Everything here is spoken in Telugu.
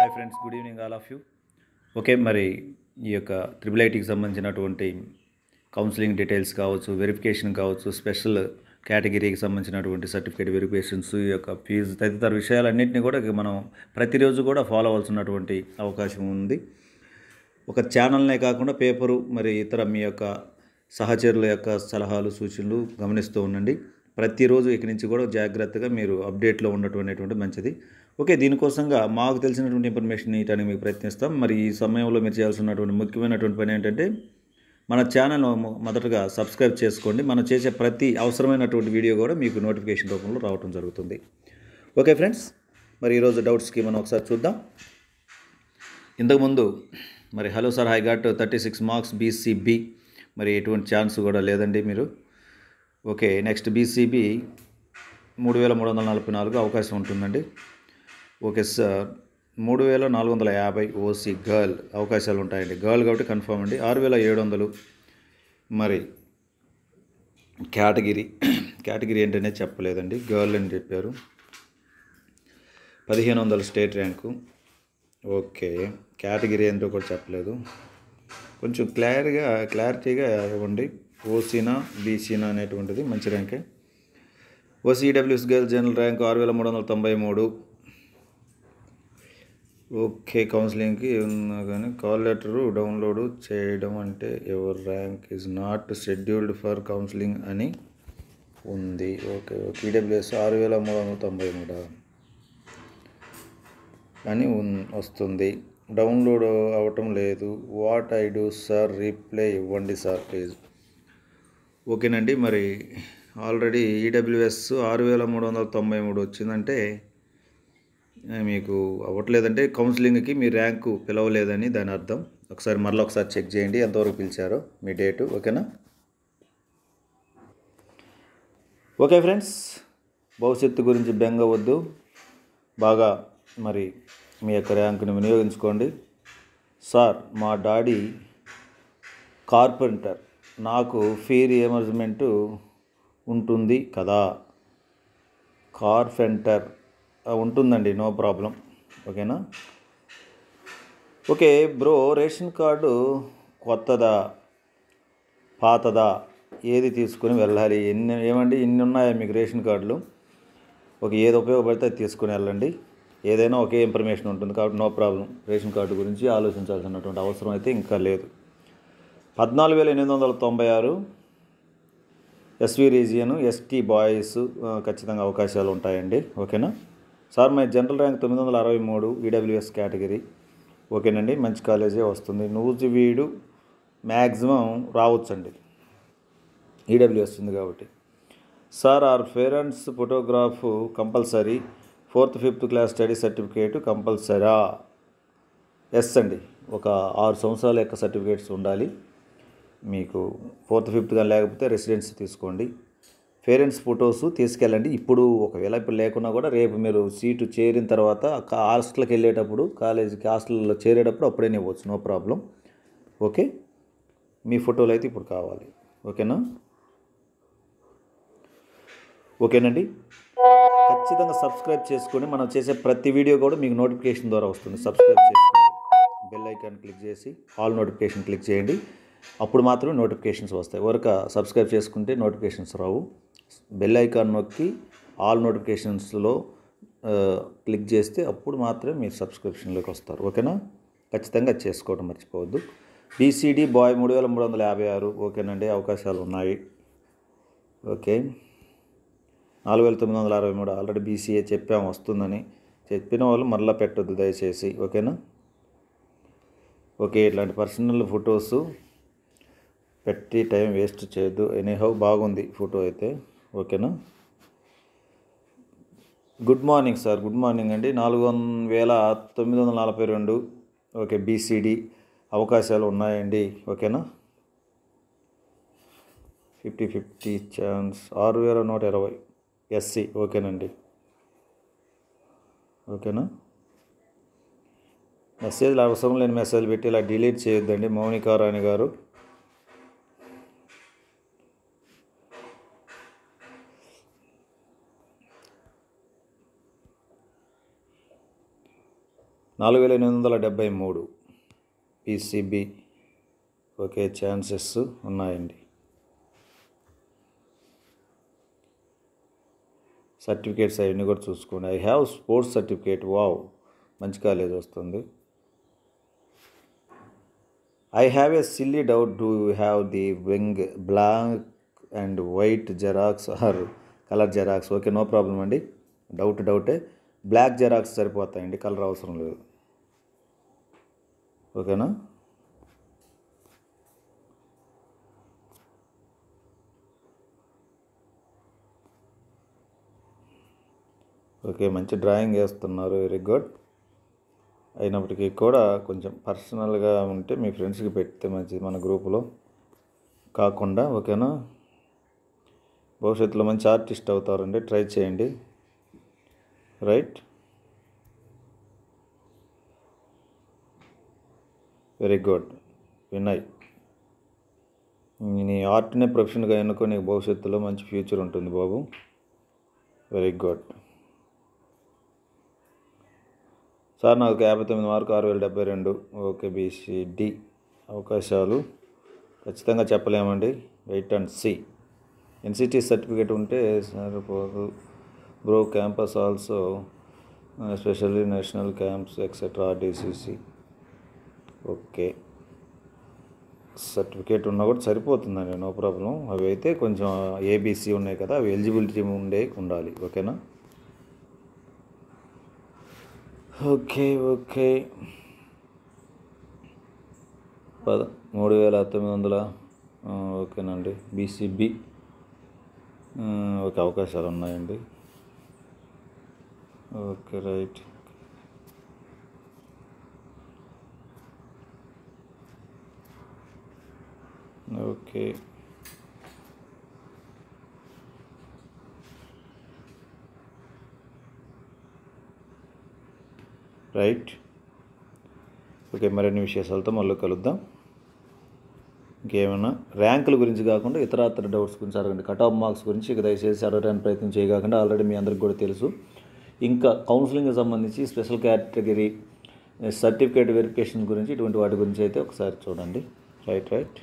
hi friends good evening all of you okay మరి ఈ యొక్క ట్రిపుల్ ఐటీకి సంబంధించినటువంటి కౌన్సిలింగ్ డీటెయిల్స్ కావచ్చు వెరిఫికేషన్ కావచ్చు స్పెషల్ కేటగిరీకి సంబంధించినటువంటి సర్టిఫికేట్ వెరిఫికేషన్స్ ఈ యొక్క ఫీజు తదితర విషయాలన్నింటినీ కూడా మనం ప్రతిరోజు కూడా ఫాలో అవ్వాల్సినటువంటి అవకాశం ఉంది ఒక ఛానల్నే కాకుండా పేపరు మరి ఇతర మీ యొక్క సహచరుల యొక్క సలహాలు సూచనలు గమనిస్తూ ఉండండి ప్రతిరోజు ఇక్కడి నుంచి కూడా జాగ్రత్తగా మీరు అప్డేట్లో ఉండటం అనేటువంటి మంచిది ఓకే దీనికోసంగా మాకు తెలిసినటువంటి ఇన్ఫర్మేషన్ ఇవ్వడానికి మీకు ప్రయత్నిస్తాం మరి ఈ సమయంలో మీరు చేయాల్సినటువంటి ముఖ్యమైనటువంటి పని ఏంటంటే మన ఛానల్ మొదటగా సబ్స్క్రైబ్ చేసుకోండి మనం చేసే ప్రతి అవసరమైనటువంటి వీడియో కూడా మీకు నోటిఫికేషన్ రూపంలో రావడం జరుగుతుంది ఓకే ఫ్రెండ్స్ మరి ఈరోజు డౌట్స్కి మనం ఒకసారి చూద్దాం ఇంతకుముందు మరి hello sir I got thirty six marks BCB మరి ఎటువంటి ఛాన్స్ కూడా లేదండి మీరు ఓకే నెక్స్ట్ బీసీబీ మూడు వేల మూడు వందల నలభై నాలుగు అవకాశం ఉంటుందండి ఓకే సార్ మూడు వేల నాలుగు వందల యాభై ఓసీ గర్ల్ అవకాశాలు ఉంటాయండి గర్ల్ కాబట్టి కన్ఫామ్ అండి ఆరు వేల ఏడు వందలు మరి కేటగిరీ కేటగిరీ ఏంటనే చెప్పలేదండి గర్ల్ అని చెప్పారు పదిహేను వందల స్టేట్ ర్యాంకు ఓకే కేటగిరీ ఏంటో కూడా చెప్పలేదు కొంచెం క్లారిగా క్లారిటీగా ఇవ్వండి ఓసీనా బీసీనా అనేటువంటిది మంచి ర్యాంకే ఓసీడబ్ల్యూస్ గర్ల్ జనరల్ ర్యాంక్ ఆరు వేల మూడు వందల తొంభై మూడు ఓకే కౌన్సిలింగ్కి ఉన్నా కానీ కాల్ లెటరు డౌన్లోడ్ చేయడం అంటే your rank is not scheduled for counselling అని ఉంది ఓకే ఓకే ఈడబ్ల్యూఎస్ ఆరు వేల మూడు వందల తొంభై మూడు అని వస్తుంది డౌన్లోడ్ అవటం లేదు what I do sir reply ఇవ్వండి సార్ ప్లీజ్ ఓకేనండి మరి ఆల్రెడీ ఈడబ్ల్యూఎస్ ఆరు వేల మూడు వందల తొంభై మూడు వచ్చిందంటే మీకు అవ్వట్లేదంటే కౌన్సిలింగ్కి మీ ర్యాంకు పిలవలేదని దాని అర్థం ఒకసారి మరలా ఒకసారి చెక్ చేయండి ఎంతవరకు పిలిచారో మీ డేటు ఓకేనా ఓకే ఫ్రెండ్స్ భవిష్యత్తు గురించి బెంగ వద్దు బాగా మరి మీ యొక్క ర్యాంకుని వినియోగించుకోండి సార్ మా డాడీ కార్పెంటర్ నాకు ఫీ రియంబర్స్మెంట్ ఉంటుంది కదా కార్పెంటర్ ఉంటుందండి నో ప్రాబ్లం ఓకేనా ఓకే బ్రో రేషన్ కార్డు కొత్తదా పాతదా ఏది తీసుకుని వెళ్ళాలి ఎన్ని ఏమండి ఇన్ని ఉన్నాయా మీకు రేషన్ కార్డులు ఒక ఏది ఉపయోగపడితే అది తీసుకుని వెళ్ళండి ఏదైనా ఒకే ఇన్ఫర్మేషన్ ఉంటుంది కాబట్టి నో ప్రాబ్లం రేషన్ కార్డు గురించి ఆలోచించాల్సినటువంటి అవసరం అయితే ఇంకా లేదు పద్నాలుగు వేల ఎనిమిది వందల తొంభై ఆరు ఎస్వి రీజియన్ ఎస్టీ బాయ్స్ ఖచ్చితంగా అవకాశాలు ఉంటాయండి ఓకేనా సార్ మై జనరల్ ర్యాంక్ తొమ్మిది వందల అరవై మూడు ఈడబ్ల్యూఎస్ కేటగిరీ ఓకేనండి మంచి కాలేజే వస్తుంది నూజివీడు మ్యాక్సిమం రావచ్చండి ఈడబ్ల్యూఎస్ ఉంది కాబట్టి sir are parents photograph compulsory fourth fifth class study certificate కంపల్సరా ఎస్ అండి ఒక ఆరు సంవత్సరాల యొక్క సర్టిఫికేట్స్ ఉండాలి మీకు ఫోర్త్ ఫిఫ్త్ కానీ లేకపోతే రెసిడెన్స్ తీసుకోండి పేరెంట్స్ ఫొటోస్ తీసుకెళ్ళండి ఇప్పుడు ఒకవేళ ఇప్పుడు లేకున్నా కూడా రేపు మీరు సీటు చేరిన తర్వాత హాస్టల్కి వెళ్ళేటప్పుడు కాలేజీకి హాస్టల్లో చేరేటప్పుడు అప్పుడే ఇవ్వచ్చు నో ప్రాబ్లం ఓకే మీ ఫోటోలు అయితే ఇప్పుడు కావాలి ఓకేనా ఓకేనండి ఖచ్చితంగా సబ్స్క్రైబ్ చేసుకొని మనం చేసే ప్రతి వీడియో కూడా మీకు నోటిఫికేషన్ ద్వారా వస్తుంది సబ్స్క్రైబ్ చేసుకోండి బెల్ ఐకాన్ క్లిక్ చేసి ఆల్ నోటిఫికేషన్ క్లిక్ చేయండి అప్పుడు మాత్రమే నోటిఫికేషన్స్ వస్తాయి వరక సబ్స్క్రైబ్ చేసుకుంటే నోటిఫికేషన్స్ రావు బెల్ ఐకాన్ నొక్కి ఆల్ నోటిఫికేషన్స్లో క్లిక్ చేస్తే అప్పుడు మాత్రమే మీరు సబ్స్క్రిప్షన్లోకి వస్తారు ఓకేనా ఖచ్చితంగా చేసుకోవడం మర్చిపోవద్దు బీసీడీ బాయ్ మూడు వేల మూడు వందల యాభై ఆరు ఓకేనండి అవకాశాలు ఉన్నాయి ఓకే నాలుగు వేల తొమ్మిది వందల అరవై మూడు ఆల్రెడీ బీసీఏ చెప్పాం వస్తుందని చెప్పిన వాళ్ళు మరలా పెట్టొద్దు దయచేసి ఓకేనా ఓకే ఇట్లాంటి పర్సనల్ ఫొటోస్ పెట్టి టైం వేస్ట్ చేయొద్దు ఎనీహౌ బాగుంది ఫోటో అయితే ఓకేనా good morning sir good morning అండి నాలుగు వేల తొమ్మిది వందల నలభై రెండు ఓకే బీసీడి అవకాశాలు ఉన్నాయండి ఓకేనా ఫిఫ్టీ ఫిఫ్టీ ఛాన్స్ ఆరు వేల నూట ఇరవై ఎస్సీ ఓకేనండి ఓకేనా మెసేజ్లు అవసరం లేని మెసేజ్ పెట్టి ఇలా డిలీట్ చేయొద్దండి మౌనికారాణి గారు నాలుగు వేల ఎనిమిది వందల డెబ్బై మూడు పీసీబీ ఓకే ఛాన్సెస్ ఉన్నాయండి సర్టిఫికేట్స్ అవన్నీ కూడా చూసుకోండి I have sports certificate wow మంచి కాలేజ్ వస్తుంది I have a silly doubt do you have the wing black and white xerox or colour xerox okay no problem అండి డౌట్ డౌటే బ్లాక్ జెరాక్స్ సరిపోతాయండి కలర్ అవసరం లేదు ఓకేనా ఓకే మంచి డ్రాయింగ్ వేస్తున్నారు వెరీ గుడ్ అయినప్పటికీ కూడా కొంచెం పర్సనల్గా ఉంటే మీ ఫ్రెండ్స్కి పెడితే మంచిది మన గ్రూపులో కాకుండా ఓకేనా భవిష్యత్తులో మంచి ఆర్టిస్ట్ అవుతారండి ట్రై చేయండి రైట్ వెరీ గుడ్ వినయ్ నీ ఆర్ట్నే ప్రొఫెషన్గా ఎన్నుకో నీకు భవిష్యత్తులో మంచి ఫ్యూచర్ ఉంటుంది బాబు వెరీ గుడ్ సార్ నాకు యాభై తొమ్మిది మార్కు ఆరు వేల డెబ్బై రెండు ఓకే బీసీడి అవకాశాలు ఖచ్చితంగా చెప్పలేమండి wait and C NCT certificate ఉంటే సరిపోదు bro campus also specially national camps etcetera DCC okay certificate ఉన్నా కూడా సరిపోతుందండి నో ప్రాబ్లం అవి అయితే కొంచెం ఏబీసీ ఉన్నాయి కదా అవి ఎలిజిబిలిటీ ఉండే ఉండాలి ఓకేనా ఓకే ఓకే పద మూడు వేల తొమ్మిది వందల ఓకేనండి బీసీబీ ఓకే అవకాశాలు ఉన్నాయండి okay right okay right okay మరిన్ని విశేషాలతో మళ్ళీ కలుద్దాం ఇంకేమైనా ర్యాంకుల గురించి కాకుండా ఇతరాతర డౌట్స్ గురించి అడగండి కట్ ఆఫ్ మార్క్స్ గురించి ఇక దయచేసి అడగడానికి ప్రయత్నం చేయకుండా ఆల్రెడీ మీ అందరికి కూడా తెలుసు ఇంకా కౌన్సిలింగ్కి సంబంధించి స్పెషల్ కేటగిరీ సర్టిఫికేట్ వెరిఫికేషన్ గురించి ఇటువంటి వాటి గురించి అయితే ఒకసారి చూడండి రైట్ రైట్